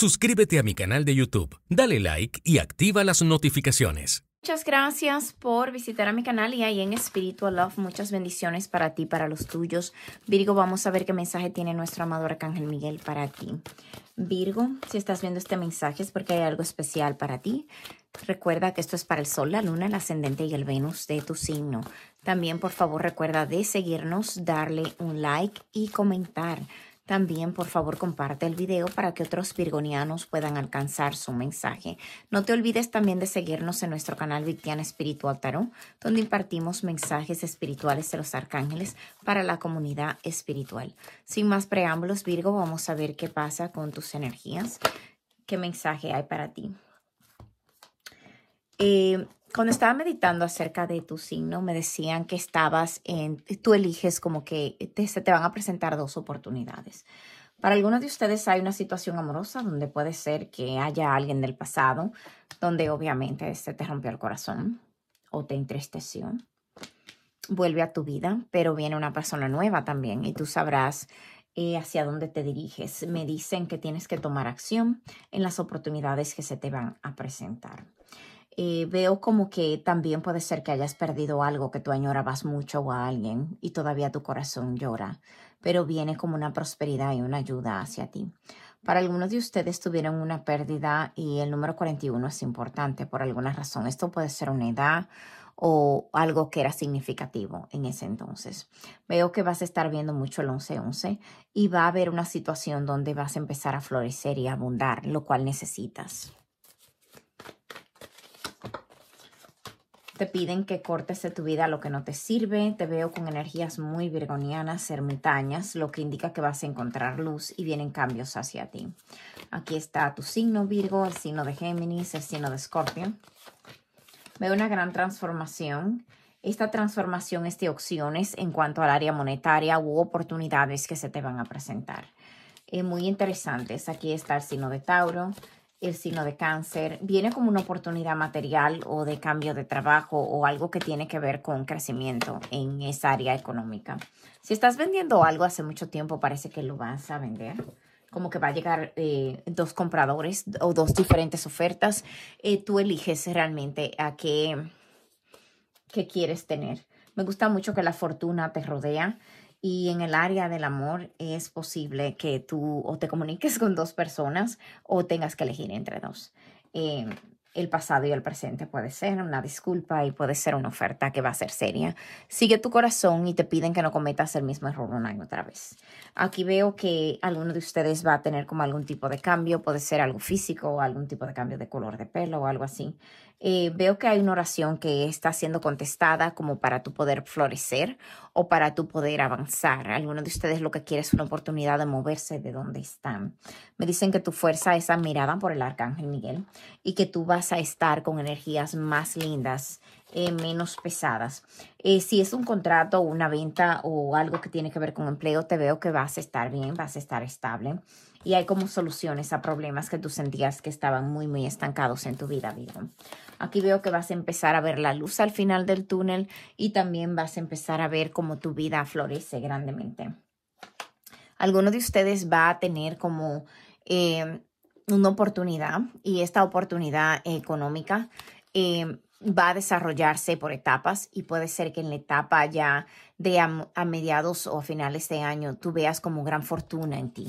Suscríbete a mi canal de YouTube, dale like y activa las notificaciones. Muchas gracias por visitar a mi canal y ahí en Spiritual Love. Muchas bendiciones para ti, para los tuyos. Virgo, vamos a ver qué mensaje tiene nuestro amado Arcángel Miguel para ti. Virgo, si estás viendo este mensaje es porque hay algo especial para ti. Recuerda que esto es para el Sol, la Luna, el Ascendente y el Venus de tu signo. También, por favor, recuerda de seguirnos, darle un like y comentar. También, por favor, comparte el video para que otros virgonianos puedan alcanzar su mensaje. No te olvides también de seguirnos en nuestro canal Victiana Espiritual Tarot, donde impartimos mensajes espirituales de los arcángeles para la comunidad espiritual. Sin más preámbulos, Virgo, vamos a ver qué pasa con tus energías. ¿Qué mensaje hay para ti? Eh, cuando estaba meditando acerca de tu signo, me decían que estabas en, tú eliges como que te, se te van a presentar dos oportunidades. Para algunos de ustedes hay una situación amorosa donde puede ser que haya alguien del pasado donde obviamente se te rompió el corazón o te entristeció. Vuelve a tu vida, pero viene una persona nueva también y tú sabrás eh, hacia dónde te diriges. Me dicen que tienes que tomar acción en las oportunidades que se te van a presentar. Eh, veo como que también puede ser que hayas perdido algo que tú añorabas mucho o a alguien y todavía tu corazón llora, pero viene como una prosperidad y una ayuda hacia ti. Para algunos de ustedes tuvieron una pérdida y el número 41 es importante por alguna razón. Esto puede ser una edad o algo que era significativo en ese entonces. Veo que vas a estar viendo mucho el 11-11 y va a haber una situación donde vas a empezar a florecer y abundar, lo cual necesitas. Te piden que cortes de tu vida lo que no te sirve. Te veo con energías muy virgonianas, hermitañas lo que indica que vas a encontrar luz y vienen cambios hacia ti. Aquí está tu signo Virgo, el signo de Géminis, el signo de Escorpio. Veo una gran transformación. Esta transformación es de opciones en cuanto al área monetaria u oportunidades que se te van a presentar. es eh, muy interesantes. Aquí está el signo de Tauro, el signo de cáncer, viene como una oportunidad material o de cambio de trabajo o algo que tiene que ver con crecimiento en esa área económica. Si estás vendiendo algo hace mucho tiempo, parece que lo vas a vender. Como que va a llegar eh, dos compradores o dos diferentes ofertas. Eh, tú eliges realmente a qué, qué quieres tener. Me gusta mucho que la fortuna te rodea. Y en el área del amor es posible que tú o te comuniques con dos personas o tengas que elegir entre dos. Eh, el pasado y el presente puede ser una disculpa y puede ser una oferta que va a ser seria. Sigue tu corazón y te piden que no cometas el mismo error una y otra vez. Aquí veo que alguno de ustedes va a tener como algún tipo de cambio, puede ser algo físico, o algún tipo de cambio de color de pelo o algo así. Eh, veo que hay una oración que está siendo contestada como para tu poder florecer o para tu poder avanzar. Alguno de ustedes lo que quiere es una oportunidad de moverse de donde están. Me dicen que tu fuerza es admirada por el arcángel Miguel y que tú vas a estar con energías más lindas, eh, menos pesadas. Eh, si es un contrato, una venta o algo que tiene que ver con empleo, te veo que vas a estar bien, vas a estar estable y hay como soluciones a problemas que tú sentías que estaban muy, muy estancados en tu vida, Virgo. Aquí veo que vas a empezar a ver la luz al final del túnel y también vas a empezar a ver cómo tu vida florece grandemente. Alguno de ustedes va a tener como eh, una oportunidad y esta oportunidad económica eh, va a desarrollarse por etapas y puede ser que en la etapa ya de a, mediados o finales de año tú veas como gran fortuna en ti.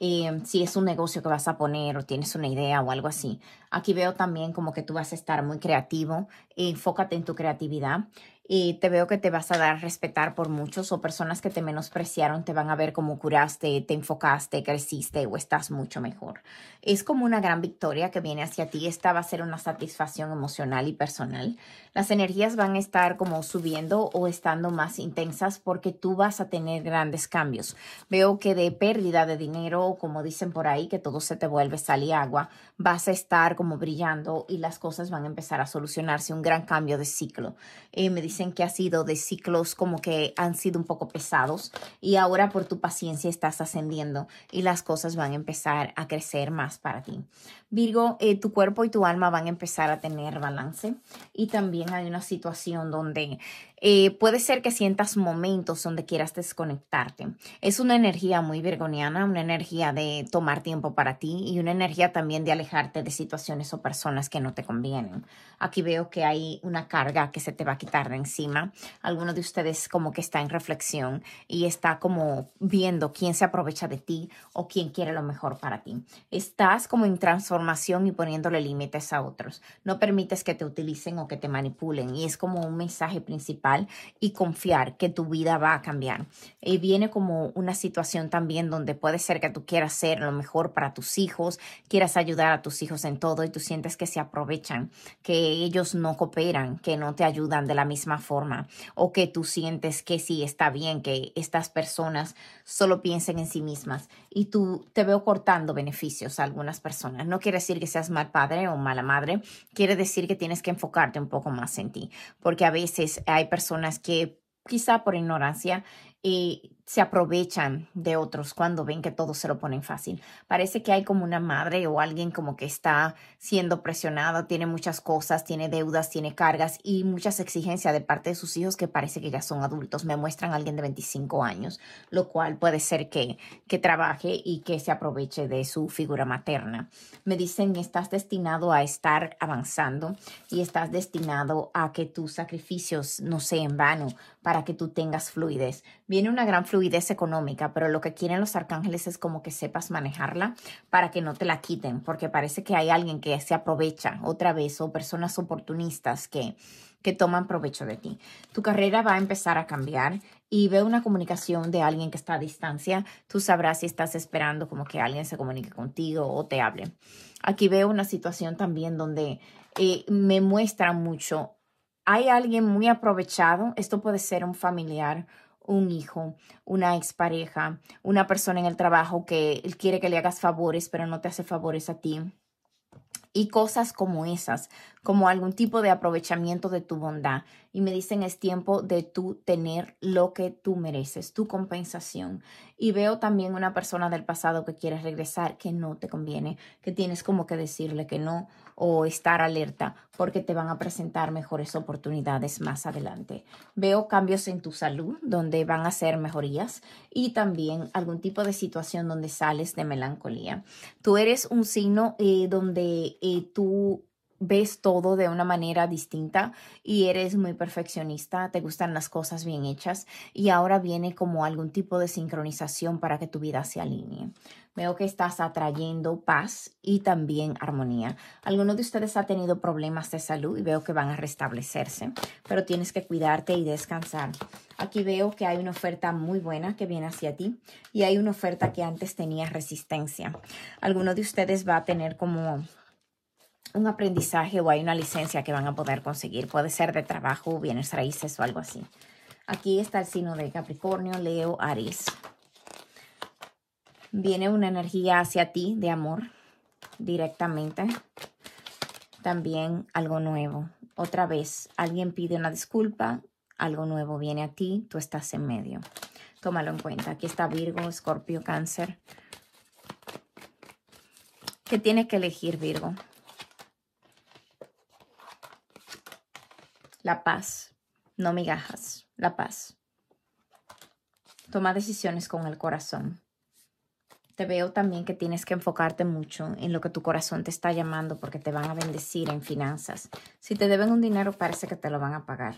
Em, si es un negocio que vas a poner o tienes una idea o algo así. Aquí veo también como que tú vas a estar muy creativo, enfócate en tu creatividad y te veo que te vas a dar a respetar por muchos o personas que te menospreciaron te van a ver como curaste, te enfocaste, creciste o estás mucho mejor. Es como una gran victoria que viene hacia ti. Esta va a ser una satisfacción emocional y personal. Las energías van a estar como subiendo o estando más intensas porque tú vas a tener grandes cambios. Veo que de pérdida de dinero o como dicen por ahí que todo se te vuelve sal y agua, vas a estar como brillando y las cosas van a empezar a solucionarse. Un gran cambio de ciclo. Eh, me dice dicen que ha sido de ciclos como que han sido un poco pesados y ahora por tu paciencia estás ascendiendo y las cosas van a empezar a crecer más para ti. Virgo, eh, tu cuerpo y tu alma van a empezar a tener balance y también hay una situación donde eh, puede ser que sientas momentos donde quieras desconectarte. Es una energía muy vergoniana una energía de tomar tiempo para ti y una energía también de alejarte de situaciones o personas que no te convienen. Aquí veo que hay una carga que se te va a quitar de encima. Alguno de ustedes como que está en reflexión y está como viendo quién se aprovecha de ti o quién quiere lo mejor para ti. Estás como en transformación y poniéndole límites a otros. No permites que te utilicen o que te manipulen y es como un mensaje principal y confiar que tu vida va a cambiar. Y viene como una situación también donde puede ser que tú quieras ser lo mejor para tus hijos, quieras ayudar a tus hijos en todo y tú sientes que se aprovechan, que ellos no cooperan, que no te ayudan de la misma forma o que tú sientes que sí está bien que estas personas solo piensen en sí mismas y tú te veo cortando beneficios a algunas personas. No quiere decir que seas mal padre o mala madre, quiere decir que tienes que enfocarte un poco más en ti, porque a veces hay personas que quizá por ignorancia y eh, se aprovechan de otros cuando ven que todo se lo ponen fácil. Parece que hay como una madre o alguien como que está siendo presionado, tiene muchas cosas, tiene deudas, tiene cargas y muchas exigencias de parte de sus hijos que parece que ya son adultos. Me muestran alguien de 25 años, lo cual puede ser que, que trabaje y que se aproveche de su figura materna. Me dicen, estás destinado a estar avanzando y estás destinado a que tus sacrificios no sean en vano para que tú tengas fluidez. Viene una gran fluidez económica, pero lo que quieren los arcángeles es como que sepas manejarla para que no te la quiten, porque parece que hay alguien que se aprovecha otra vez o personas oportunistas que, toman provecho de ti. Tu carrera va a empezar a cambiar y veo una comunicación de alguien que está a distancia. Tú sabrás si estás esperando como que alguien se comunique contigo o te hable. Aquí veo una situación también donde eh, me muestra mucho. Hay alguien muy aprovechado, esto puede ser un familiar un hijo, una expareja, una persona en el trabajo que quiere que le hagas favores, pero no te hace favores a ti. Y cosas como esas, como algún tipo de aprovechamiento de tu bondad y me dicen es tiempo de tú tener lo que tú mereces, tu compensación. Y veo también una persona del pasado que quiere regresar, que no te conviene, que tienes como que decirle que no o estar alerta porque te van a presentar mejores oportunidades más adelante. Veo cambios en tu salud donde van a ser mejorías y también algún tipo de situación donde sales de melancolía. Tú eres un signo eh, donde eh, tú ves todo de una manera distinta y eres muy perfeccionista, te gustan las cosas bien hechas y ahora viene como algún tipo de sincronización para que tu vida se alinee. Veo que estás atrayendo paz y también armonía. Alguno de ustedes ha tenido problemas de salud y veo que van a restablecerse, pero tienes que cuidarte y descansar. Aquí veo que hay una oferta muy buena que viene hacia ti y hay una oferta que antes tenía resistencia. Alguno de ustedes va a tener como un aprendizaje o hay una licencia que van a poder conseguir. Puede ser de trabajo, bienes raíces o algo así. Aquí está el signo de Capricornio, Leo, Aries. Viene una energía hacia ti de amor directamente. También algo nuevo. Otra vez, alguien pide una disculpa, algo nuevo viene a ti, tú estás en medio. Tómalo en cuenta. Aquí está Virgo, Escorpio, Cáncer. ¿Qué tiene que elegir, Virgo? La paz, no migajas, la paz. Toma decisiones con el corazón. Te veo también que tienes que enfocarte mucho en lo que tu corazón te está llamando porque te van a bendecir en finanzas. Si te deben un dinero parece que te lo van a pagar.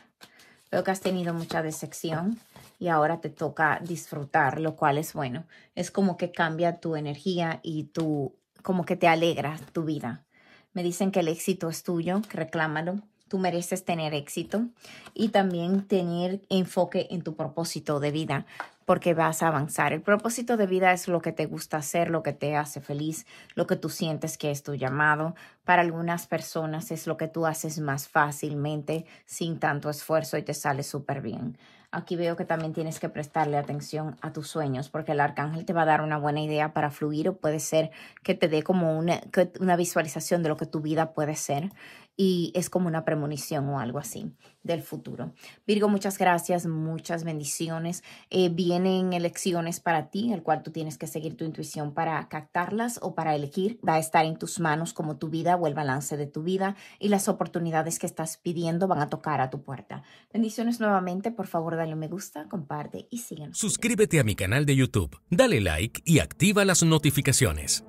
Veo que has tenido mucha decepción y ahora te toca disfrutar, lo cual es bueno. Es como que cambia tu energía y tu, como que te alegra tu vida. Me dicen que el éxito es tuyo, que reclámalo. Tú mereces tener éxito y también tener enfoque en tu propósito de vida porque vas a avanzar. El propósito de vida es lo que te gusta hacer, lo que te hace feliz, lo que tú sientes que es tu llamado. Para algunas personas es lo que tú haces más fácilmente, sin tanto esfuerzo y te sale súper bien. Aquí veo que también tienes que prestarle atención a tus sueños porque el arcángel te va a dar una buena idea para fluir o puede ser que te dé como una, una visualización de lo que tu vida puede ser y es como una premonición o algo así del futuro. Virgo, muchas gracias, muchas bendiciones. Eh, vienen elecciones para ti, en el cual tú tienes que seguir tu intuición para captarlas o para elegir. Va a estar en tus manos como tu vida o el balance de tu vida y las oportunidades que estás pidiendo van a tocar a tu puerta. Bendiciones nuevamente, por favor dale un me gusta, comparte y síguenos. Suscríbete a mi canal de YouTube, dale like y activa las notificaciones.